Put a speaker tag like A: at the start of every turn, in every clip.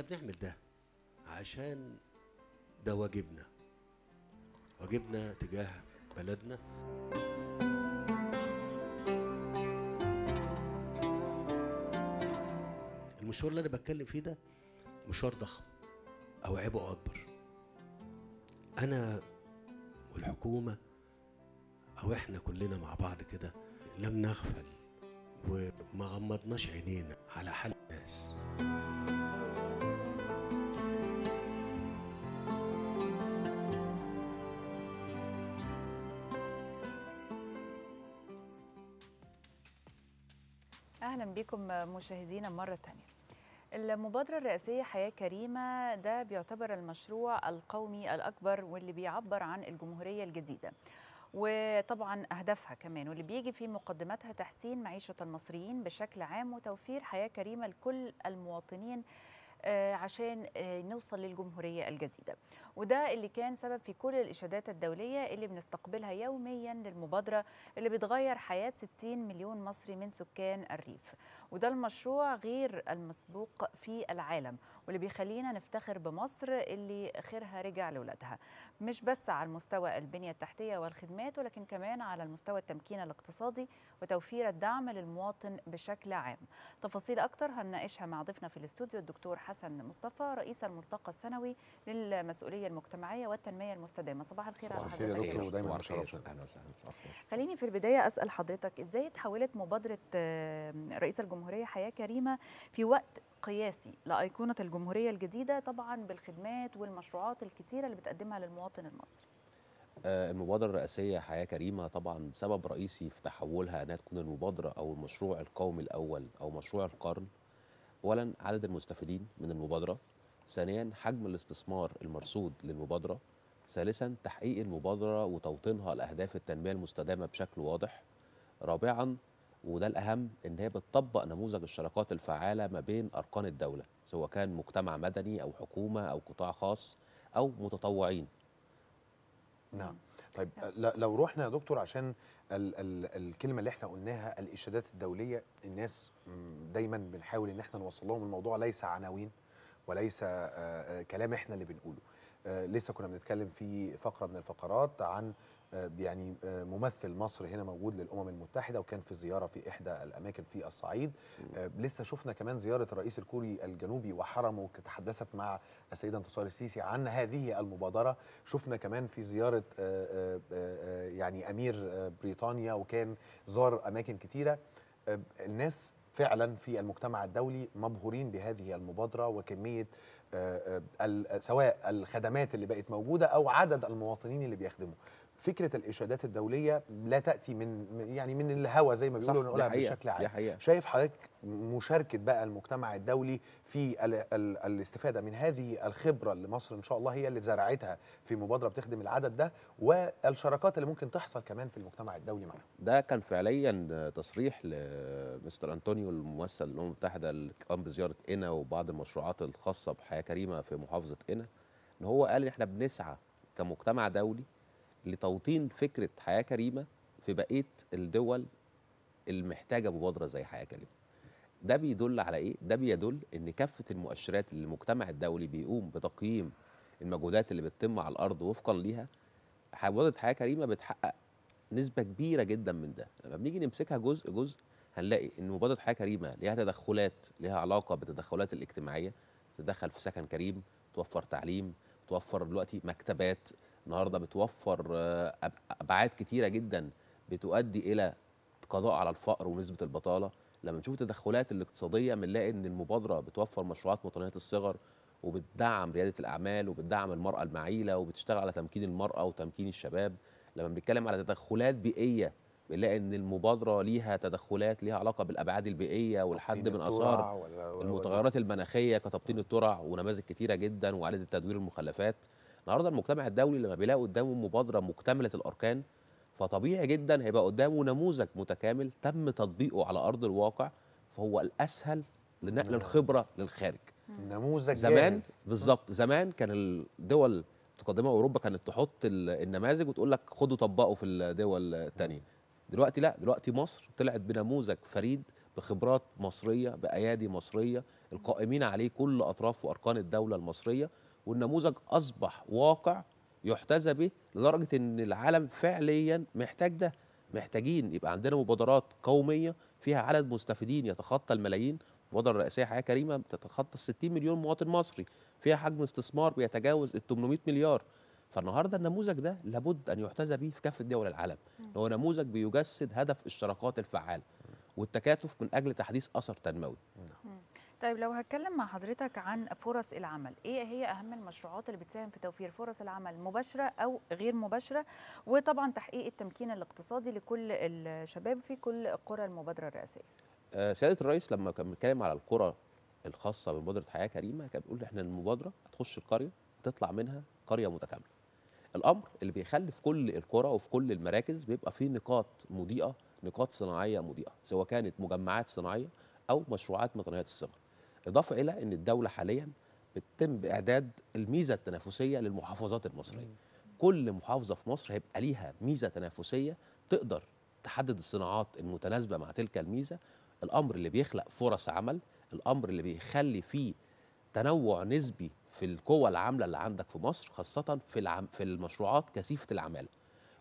A: احنا بنعمل ده عشان ده واجبنا واجبنا تجاه بلدنا المشوار اللي انا بتكلم فيه ده مشوار ضخم او عبء اكبر انا والحكومه او احنا كلنا مع بعض كده لم نغفل وما غمضناش عينينا على حال الناس
B: بكم مشاهدينا مرة تانية المبادرة الرئاسية حياة كريمة ده بيعتبر المشروع القومي الأكبر واللي بيعبر عن الجمهورية الجديدة وطبعا أهدافها كمان واللي بيجي في مقدمتها تحسين معيشة المصريين بشكل عام وتوفير حياة كريمة لكل المواطنين آه، عشان آه، نوصل للجمهورية الجديدة وده اللي كان سبب في كل الإشادات الدولية اللي بنستقبلها يوميا للمبادرة اللي بتغير حياة 60 مليون مصري من سكان الريف وده المشروع غير المسبوق في العالم واللي بيخلينا نفتخر بمصر اللي خيرها رجع لولادها مش بس على المستوى البنية التحتية والخدمات ولكن كمان على المستوى التمكين الاقتصادي وتوفير الدعم للمواطن بشكل عام تفاصيل أكتر هنناقشها مع ضيفنا في الاستوديو الدكتور حسن مصطفى رئيس الملتقى السنوي للمسؤولية المجتمعيه والتنميه المستدامه صباح الخير صباح الخير يا دكتور ودايما على شرفنا اهلا وسهلا خليني في البدايه اسال حضرتك ازاي اتحولت مبادره رئيس الجمهوريه حياه كريمه في وقت قياسي لايقونه الجمهوريه الجديده طبعا بالخدمات والمشروعات الكثيره اللي بتقدمها للمواطن المصري
A: آه، المبادرة الرئاسية حياة كريمة طبعا سبب رئيسي في تحولها أنها تكون المبادرة أو المشروع القومي الأول أو مشروع القرن أولا عدد المستفيدين من المبادرة ثانيا حجم الاستثمار المرصود للمبادرة ثالثا تحقيق المبادرة وتوطينها لأهداف التنمية المستدامة بشكل واضح رابعا وده الأهم إن هي بتطبق نموذج الشراكات الفعالة ما بين أركان الدولة سواء كان مجتمع مدني أو حكومة أو قطاع خاص أو متطوعين نعم طيب لو رحنا يا دكتور
C: عشان ال ال الكلمه اللي احنا قلناها الارشادات الدوليه الناس دايما بنحاول ان احنا نوصل لهم الموضوع ليس عناوين وليس آه، آه، كلام احنا اللي بنقوله آه، لسه كنا بنتكلم في فقره من الفقرات عن يعني ممثل مصر هنا موجود للامم المتحده وكان في زياره في احدى الاماكن في الصعيد لسه شفنا كمان زياره الرئيس الكوري الجنوبي وحرمه تحدثت مع السيده انتصار السيسي عن هذه المبادره شفنا كمان في زياره يعني امير بريطانيا وكان زار اماكن كثيره الناس فعلا في المجتمع الدولي مبهورين بهذه المبادره وكميه آه، آه، سواء الخدمات اللي بقت موجوده او عدد المواطنين اللي بيخدموا فكره الاشادات الدوليه لا تاتي من يعني من الهوى زي ما بيقولوا نقولها بشكل عام شايف حضرتك مشاركه بقى المجتمع الدولي في الـ الـ الاستفاده من هذه الخبره اللي مصر ان شاء الله هي اللي زرعتها في مبادره بتخدم العدد ده والشراكات اللي ممكن تحصل كمان في المجتمع الدولي معاه
A: ده كان فعليا تصريح لمستر انطونيو الممثل الامم المتحده اللي قام بزياره قنا وبعض المشروعات الخاصه بحياه كريمه في محافظه قنا ان هو قال ان احنا بنسعى كمجتمع دولي لتوطين فكره حياه كريمه في بقيه الدول المحتاجه مبادره زي حياه كريمه. ده بيدل على ايه؟ ده بيدل ان كافه المؤشرات اللي المجتمع الدولي بيقوم بتقييم المجهودات اللي بتتم على الارض وفقا ليها مبادره حياه كريمه بتحقق نسبه كبيره جدا من ده، لما بنيجي نمسكها جزء جزء هنلاقي ان مبادره حياه كريمه ليها تدخلات ليها علاقه بالتدخلات الاجتماعيه تدخل في سكن كريم توفر تعليم توفر دلوقتي مكتبات النهارده بتوفر آه، ابعاد كتيره جدا بتؤدي الى قضاء على الفقر ونسبه البطاله لما نشوف التدخلات الاقتصاديه بنلاقي ان المبادره بتوفر مشروعات وطنية الصغر وبتدعم رياده الاعمال وبتدعم المراه المعيله وبتشتغل على تمكين المراه وتمكين الشباب لما بنتكلم على تدخلات بيئيه بنلاقي ان المبادره ليها تدخلات ليها علاقه بالابعاد البيئيه والحد من اثار المتغيرات المناخيه كتبطين آه. الترع ونماذج كتيره جدا وعدد تدوير المخلفات النهارده المجتمع الدولي لما بيلاقي قدامه مبادره مكتمله الاركان فطبيعي جدا هيبقى قدامه نموذج متكامل تم تطبيقه على ارض الواقع فهو الاسهل لنقل الخبره للخارج نموذج زمان بالظبط زمان كان الدول المتقدمه اوروبا كانت تحط النماذج وتقول لك خدوا طبقوا في الدول الثانيه دلوقتي لا دلوقتي مصر طلعت بنموذج فريد بخبرات مصريه بايادي مصريه القائمين عليه كل اطراف واركان الدوله المصريه والنموذج اصبح واقع يحتذى به لدرجه ان العالم فعليا محتاج ده محتاجين يبقى عندنا مبادرات قوميه فيها عدد مستفيدين يتخطى الملايين المبادره الرئاسيه حياه كريمه بتتخطى ال 60 مليون مواطن مصري فيها حجم استثمار بيتجاوز ال 800 مليار فالنهارده النموذج ده لابد ان يحتذى به في كافه دول العالم هو نموذج بيجسد هدف الشراكات الفعاله والتكاتف من اجل تحديث اثر تنموي
B: نعم. طيب لو هتكلم مع حضرتك عن فرص العمل ايه هي اهم المشروعات اللي بتساهم في توفير فرص العمل مباشره او غير مباشره وطبعا تحقيق التمكين الاقتصادي لكل الشباب في كل قرى المبادره الرئاسيه
A: آه، سياده الرئيس لما كان بيتكلم على القرى الخاصه بمبادره حياه كريمه كان بيقول احنا المبادره هتخش القريه تطلع منها قريه متكامله الامر اللي بيخلي في كل القرى وفي كل المراكز بيبقى فيه نقاط مضيئه نقاط صناعيه مضيئه سواء كانت مجمعات صناعيه او مشروعات متناهيه الصغر إضافة إلى أن الدولة حاليا بتتم بإعداد الميزة التنافسية للمحافظات المصرية كل محافظة في مصر هيبقى ليها ميزة تنافسية تقدر تحدد الصناعات المتناسبة مع تلك الميزة الأمر اللي بيخلق فرص عمل الأمر اللي بيخلي فيه تنوع نسبي في القوى العاملة اللي عندك في مصر خاصة في, العم في المشروعات كثيفة العمالة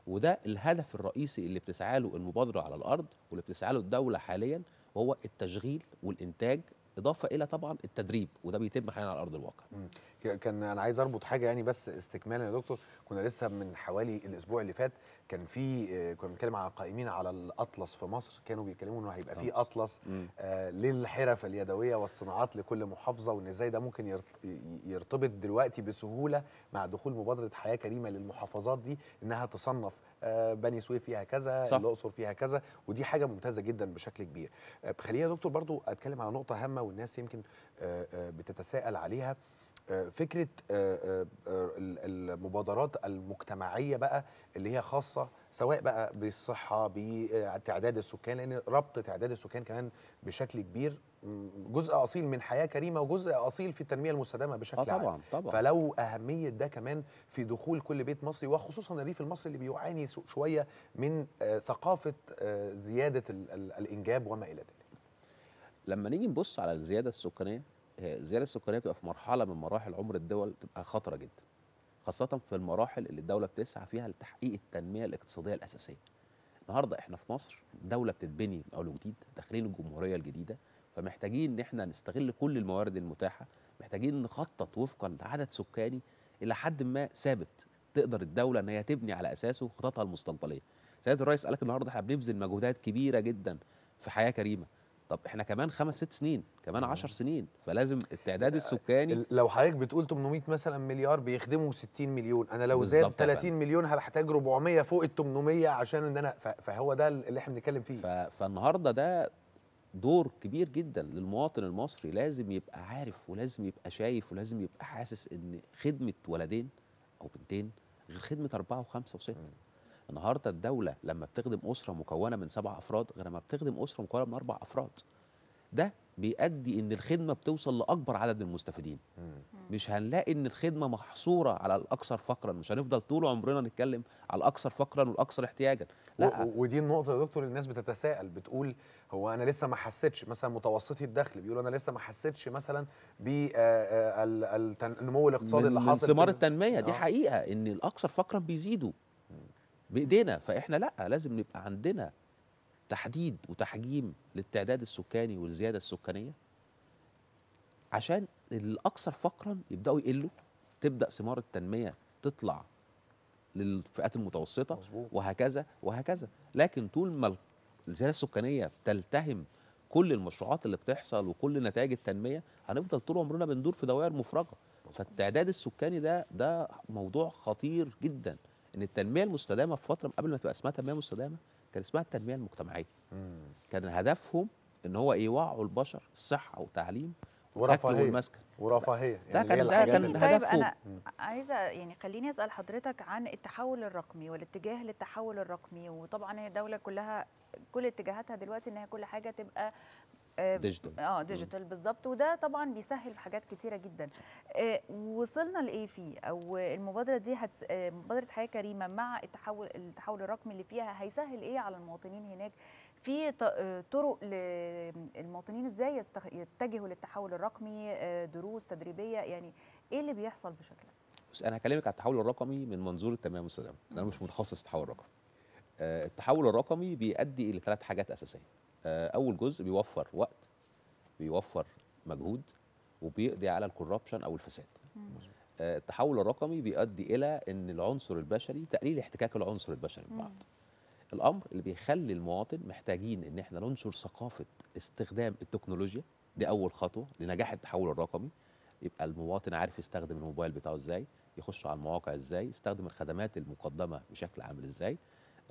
A: وده الهدف الرئيسي اللي بتسعاله المبادرة على الأرض واللي بتسعاله الدولة حاليا وهو التشغيل والإنتاج اضافه الى طبعا التدريب وده بيتم حاليا على ارض الواقع كان انا عايز اربط
C: حاجه يعني بس استكمالا يا دكتور كنا لسه من حوالي الاسبوع اللي فات كان في آه، كنا بنتكلم على القائمين على الاطلس في مصر كانوا بيتكلموا انه هيبقى في اطلس آه للحرف اليدويه والصناعات لكل محافظه وان ازاي ده ممكن يرتبط دلوقتي بسهوله مع دخول مبادره حياه كريمه للمحافظات دي انها تصنف آه، بني سويف فيها كذا الاقصر فيها كذا ودي حاجه ممتازه جدا بشكل كبير آه، خلينا يا دكتور برضو اتكلم على نقطه هامه والناس يمكن آه، بتتساءل عليها فكره آه، آه، آه، المبادرات المجتمعيه بقى اللي هي خاصه سواء بقى بالصحه بتعداد السكان لان ربط تعداد السكان كمان بشكل كبير جزء اصيل من حياه كريمه وجزء اصيل في التنميه المستدامه بشكل آه طبعا عام طبعا فلو اهميه ده كمان في دخول كل بيت مصري وخصوصا الريف المصري اللي بيعاني شويه من ثقافه زياده الانجاب وما الى ذلك
A: لما نيجي نبص على الزياده السكانيه الزياده السكانيه بتبقى في مرحله من مراحل عمر الدول بتبقى خطره جدا خاصه في المراحل اللي الدوله بتسعى فيها لتحقيق التنميه الاقتصاديه الاساسيه النهارده احنا في مصر دوله بتتبني من اول وجديد داخلين الجمهوريه الجديده فمحتاجين ان احنا نستغل كل الموارد المتاحه محتاجين نخطط وفقا لعدد سكاني الى حد ما ثابت تقدر الدوله ان هي تبني على اساسه خططها المستقبليه سيد الرئيس قالك النهارده احنا بنبذل مجهودات كبيره جدا في حياه كريمه طب احنا كمان خمس ست سنين كمان 10 سنين فلازم التعداد آه، السكاني لو حضرتك بتقول 800 مثلا مليار
C: بيخدموا 60 مليون انا لو زاد 30 فعلا. مليون هحتاج 400 فوق ال 800 عشان ان انا
A: فهو ده اللي احنا بنتكلم فيه فالنهارده ده دور كبير جدا للمواطن المصري لازم يبقى عارف ولازم يبقى شايف ولازم يبقى حاسس ان خدمه ولدين او بنتين غير خدمه اربعه وخمسه وسته النهارده الدوله لما بتخدم اسره مكونه من سبع افراد غير لما بتخدم اسره مكونه من اربع افراد ده بيؤدي ان الخدمه بتوصل لاكبر عدد من المستفيدين مش هنلاقي ان الخدمه محصوره على الاكثر فقرا مش هنفضل طول عمرنا نتكلم على الاكثر فقرا والاكثر احتياجا
C: لا ودي النقطه يا دكتور الناس بتتساءل بتقول هو انا لسه ما حسيتش مثلا متوسطي الدخل بيقولوا انا لسه ما حسيتش مثلا بالنمو آه، آه، الاقتصادي اللي حاصل من ثمار التنميه دي آه.
A: حقيقه ان الاكثر فقرا بيزيدوا بايدينا فاحنا لا لازم يبقى عندنا تحديد وتحجيم للتعداد السكاني والزياده السكانيه عشان الاكثر فقرا يبداوا يقلوا تبدا ثمار التنميه تطلع للفئات المتوسطه مزبوط. وهكذا وهكذا لكن طول ما الزياده السكانيه بتلتهم كل المشروعات اللي بتحصل وكل نتائج التنميه هنفضل طول عمرنا بندور في دوائر مفرغه فالتعداد السكاني ده ده موضوع خطير جدا ان التنميه المستدامه في فتره قبل ما تبقى اسمها تنميه مستدامه كان اسمها التنميه المجتمعيه مم. كان هدفهم ان هو يوعوا البشر الصحه وتعليم ورفاهيه والمسكن ورفاهيه يعني ده كان ده كان هدفهم طيب انا
B: عايزه يعني خليني اسال حضرتك عن التحول الرقمي والاتجاه للتحول الرقمي وطبعا هي الدوله كلها كل اتجاهاتها دلوقتي ان هي كل حاجه تبقى آه، ديجيتال اه ديجيتال بالظبط وده طبعا بيسهل في حاجات كتيره جدا آه وصلنا لايه فيه او المبادره دي هتس... آه مبادره حياه كريمه مع التحول التحول الرقمي اللي فيها هيسهل ايه على المواطنين هناك في آه، طرق للمواطنين ازاي يتجهوا للتحول الرقمي آه دروس تدريبيه يعني ايه اللي بيحصل بشكل
A: بس انا هكلمك على التحول الرقمي من منظور التنميه المستدامه انا مش متخصص تحول رقمي آه، التحول الرقمي بيؤدي الى ثلاث حاجات اساسيه آه، اول جزء بيوفر وقت بيوفر مجهود وبيقضي على الكوربشن او الفساد آه، التحول الرقمي بيؤدي الى ان العنصر البشري تقليل احتكاك العنصر البشري ببعض الامر اللي بيخلي المواطن محتاجين ان احنا ننشر ثقافه استخدام التكنولوجيا دي اول خطوه لنجاح التحول الرقمي يبقى المواطن عارف يستخدم الموبايل بتاعه ازاي يخش على المواقع ازاي يستخدم الخدمات المقدمه بشكل عامل ازاي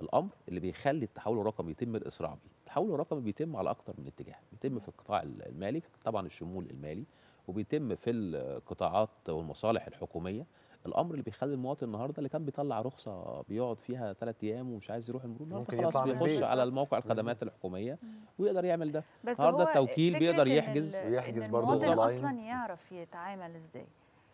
A: الامر اللي بيخلي التحول الرقمي يتم الاسراع بيه التحول الرقمي بيتم على اكتر من اتجاه بيتم في القطاع المالي طبعا الشمول المالي وبيتم في القطاعات والمصالح الحكوميه الامر اللي بيخلي المواطن النهارده اللي كان بيطلع رخصه بيقعد فيها ثلاث ايام ومش عايز يروح المرور النهارده خلاص بيخش على الموقع الخدمات الحكوميه ويقدر يعمل ده
B: النهارده التوكيل بيقدر يحجز ويحجز برضه اونلاين اصلا يعرف يتعامل ازاي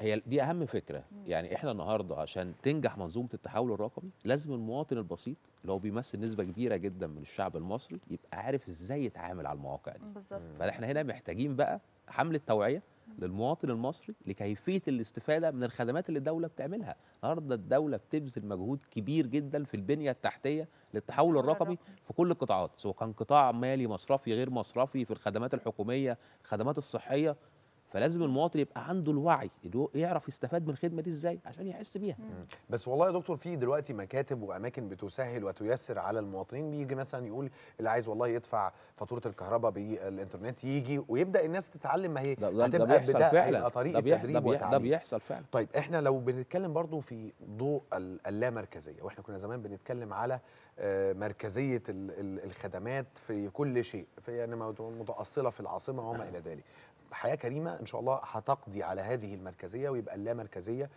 A: هي دي اهم فكره يعني احنا النهارده عشان تنجح منظومه التحول الرقمي لازم المواطن البسيط اللي هو بيمثل نسبه كبيره جدا من الشعب المصري يبقى عارف ازاي يتعامل على المواقع دي
B: بالظبط فاحنا هنا
A: محتاجين بقى حمله توعيه للمواطن المصري لكيفيه الاستفاده من الخدمات اللي الدوله بتعملها النهارده الدوله بتبذل مجهود كبير جدا في البنيه التحتيه للتحول الرقمي في كل القطاعات سواء كان قطاع مالي مصرفي غير مصرفي في الخدمات الحكوميه الخدمات الصحيه فلازم المواطن يبقى عنده الوعي يعرف يستفاد من الخدمه دي ازاي عشان يحس بيها
C: بس والله يا دكتور في دلوقتي مكاتب واماكن بتسهل وتيسر على المواطنين بيجي مثلا يقول اللي عايز والله يدفع فاتوره الكهرباء بالانترنت يجي ويبدا الناس تتعلم ما هي ده, ده, ده بيحصل فعلا طريقه ده التدريب ده, ده بيحصل فعلا طيب احنا لو بنتكلم برضو في ضوء اللامركزيه واحنا كنا زمان بنتكلم على آه، مركزيه الخدمات في كل شيء في يعني متاصله في العاصمه وما الى ذلك حياه كريمه ان شاء الله هتقضي على هذه المركزيه ويبقى اللامركزيه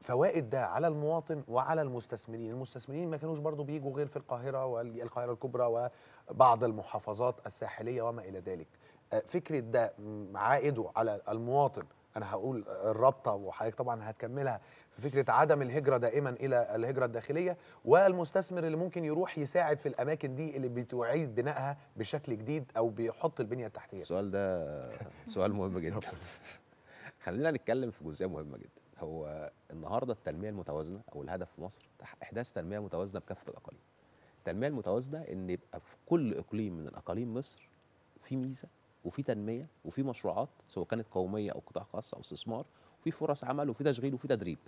C: فوائد ده على المواطن وعلى المستثمرين المستثمرين ما كانوش برضو بيجوا غير في القاهرة والقاهرة الكبرى وبعض المحافظات الساحلية وما إلى ذلك آه، فكرة ده عائده على المواطن أنا هقول الرابطة وحضرتك طبعا هتكملها ففكره عدم الهجره دائما الى الهجره الداخليه والمستثمر اللي ممكن يروح يساعد في الاماكن دي اللي بتعيد بنائها بشكل جديد او بيحط البنيه التحتيه السؤال ده
A: سؤال مهم جدا خلينا نتكلم في جزئيه مهمه جدا هو النهارده التنميه المتوازنه او الهدف في مصر احداث تنميه متوازنه بكافه الاقاليم التنميه المتوازنه ان يبقى في كل اقليم من الاقاليم مصر في ميزه وفي تنميه وفي مشروعات سواء كانت قوميه او قطاع خاص او استثمار في فرص عمل وفي تشغيل وفي تدريب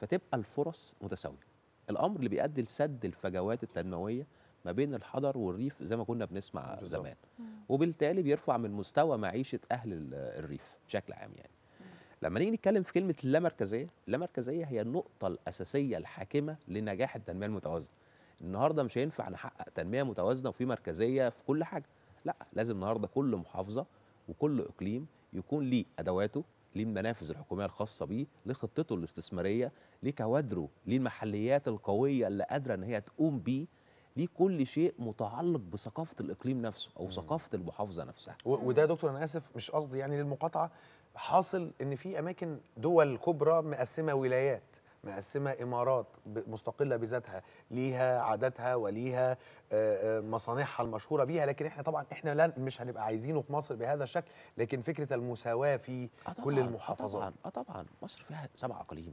A: فتبقى الفرص متساويه الامر اللي بيؤدي لسد الفجوات التنمويه ما بين الحضر والريف زي ما كنا بنسمع بالزبط. زمان وبالتالي بيرفع من مستوى معيشه اهل الريف بشكل عام يعني لما نيجي نتكلم في كلمه اللامركزيه اللامركزيه هي النقطه الاساسيه الحاكمه لنجاح التنميه المتوازنه النهارده مش هينفع نحقق تنميه متوازنه وفي مركزيه في كل حاجه لا لازم النهارده كل محافظه وكل اقليم يكون ليه ادواته للمنافذ الحكوميه الخاصه بيه لخطته الاستثماريه لكوادره للمحليات القويه اللي قادره ان هي تقوم بيه ليه كل شيء متعلق بثقافه الاقليم نفسه او ثقافه المحافظه نفسها
C: وده يا دكتور انا اسف مش قصدي يعني للمقاطعه حاصل ان في اماكن دول كبرى مقسمه ولايات مقسمه امارات مستقله بذاتها ليها عاداتها وليها آه، آه، مصانعها المشهوره بيها لكن احنا طبعا احنا لا مش هنبقى عايزينه في مصر بهذا الشكل لكن فكره المساواه في آه، كل المحافظات طبعا اه طبعا مصر فيها سبع اقاليم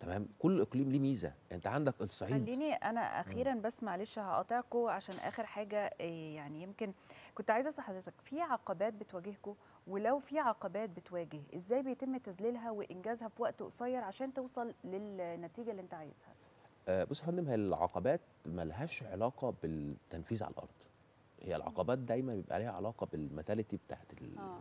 A: تمام كل اقليم ليه ميزه انت عندك الصعيد
B: خليني انا اخيرا بس معلش هقاطعكم عشان اخر حاجه إيه، يعني يمكن كنت عايزه اسال حضرتك في عقبات بتواجهكم ولو في عقبات بتواجه ازاي بيتم تذليلها وانجازها في وقت قصير عشان توصل للنتيجه اللي انت عايزها
A: أه بص يا فندم هي العقبات ملهاش علاقه بالتنفيذ على الارض هي العقبات دايما بيبقى ليها علاقه بالمتاليتي بتاعت آه.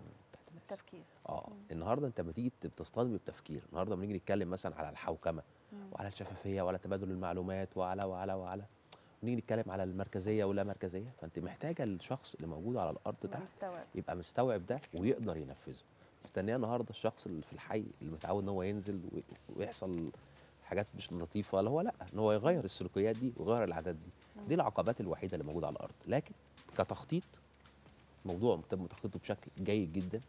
A: التفكير اه النهارده انت لما تيجي بتصطدم بالتفكير النهارده بنيجي نتكلم مثلا على الحوكمه مم. وعلى الشفافيه وعلى تبادل المعلومات وعلى وعلى وعلى ونيجي نتكلم على المركزيه ولا مركزيه فانت محتاجه الشخص اللي موجود على الارض ده مستوعب. يبقى مستوعب ده ويقدر ينفذه مستنيه النهارده الشخص اللي في الحي اللي متعود ان هو ينزل ويحصل حاجات مش لطيفه اللي هو لا ان هو يغير السلوكيات دي ويغير العادات دي مم. دي العقبات الوحيده اللي موجوده على الارض لكن كتخطيط موضوع تم تخطيطه بشكل جيد جدا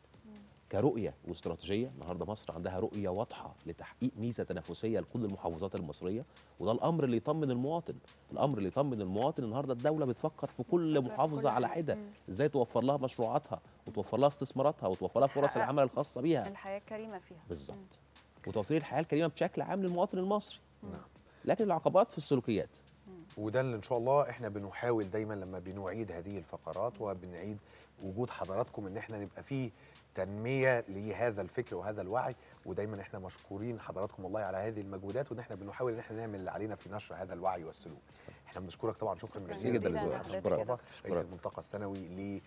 A: كرؤيه واستراتيجيه النهارده مصر عندها رؤيه واضحه لتحقيق ميزه تنافسيه لكل المحافظات المصريه وده الامر اللي يطمن المواطن الامر اللي يطمن المواطن النهارده الدوله بتفكر في كل محافظه على حده ازاي توفر لها مشروعاتها وتوفر لها استثماراتها وتوفر لها فرص العمل الخاصه بيها
B: الحياه الكريمه فيها بالظبط
A: وتوفير الحياه الكريمه بشكل عام للمواطن المصري نعم لكن العقبات في السلوكيات وده اللي ان شاء الله احنا
C: بنحاول دايما لما بنعيد هذه الفقرات وبنعيد وجود حضراتكم ان احنا نبقى فيه تنميه لهذا الفكر وهذا الوعي ودايما احنا مشكورين حضراتكم والله على هذه المجهودات وان احنا بنحاول ان احنا نعمل اللي علينا في نشر هذا الوعي والسلوك. احنا بنشكرك طبعا شكرا جزيلا جدا لزوجك رئيس الملتقى السنوي للتنميه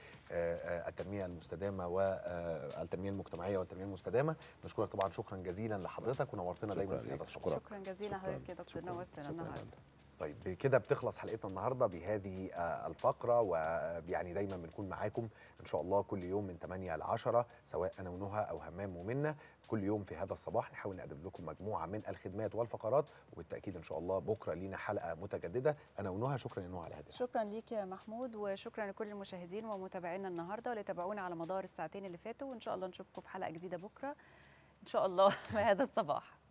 C: آه، آه، المستدامه والتنميه آه، المجتمعيه والتنميه المستدامه بنشكرك طبعا شكرا جزيلا لحضرتك ونورتنا دايما في هذا الصباح شكرا جزيلا حضرتك يا دكتور نورتنا النهارده طيب بكده بتخلص حلقتنا النهارده بهذه آه، الفقره ويعني دايما بنكون معاكم ان شاء الله كل يوم من 8 ل 10 سواء انا ونهى او همام ومنى كل يوم في هذا الصباح نحاول نقدم لكم مجموعه من الخدمات والفقرات وبالتاكيد ان شاء الله بكره لينا حلقه متجدده انا ونهى شكرا يا نهى على هذا
B: شكرا ليك يا محمود وشكرا لكل المشاهدين ومتابعينا النهارده واللي تابعونا على مدار الساعتين اللي فاتوا وان شاء الله نشوفكم في حلقه جديده بكره ان شاء الله في هذا الصباح